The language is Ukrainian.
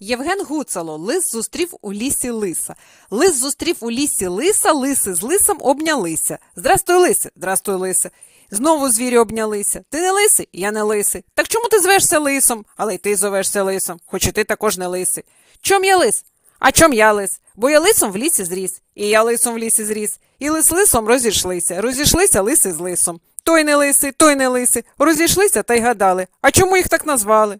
Євген Гуцало, лис зустрів у лісі лиса. Лис зустрів у лісі лиса, лиси з лисом обнялися. Здрастуй, лисе, здрастуй, лисе. Знову звірі обнялися. Ти не лисий, я не лисий. Так чому ти звешся лисом? Але й ти зовешся лисом, хоч і ти також не лисий. Чом я лис? А чом я лис? Бо я лисом в лісі зріс, і я лисом в лісі зріс, і лис лисом розійшлися, розійшлися лиси з лисом. Той не лисий, той не лисий, розійшлися та й гадали. А чому їх так назвали?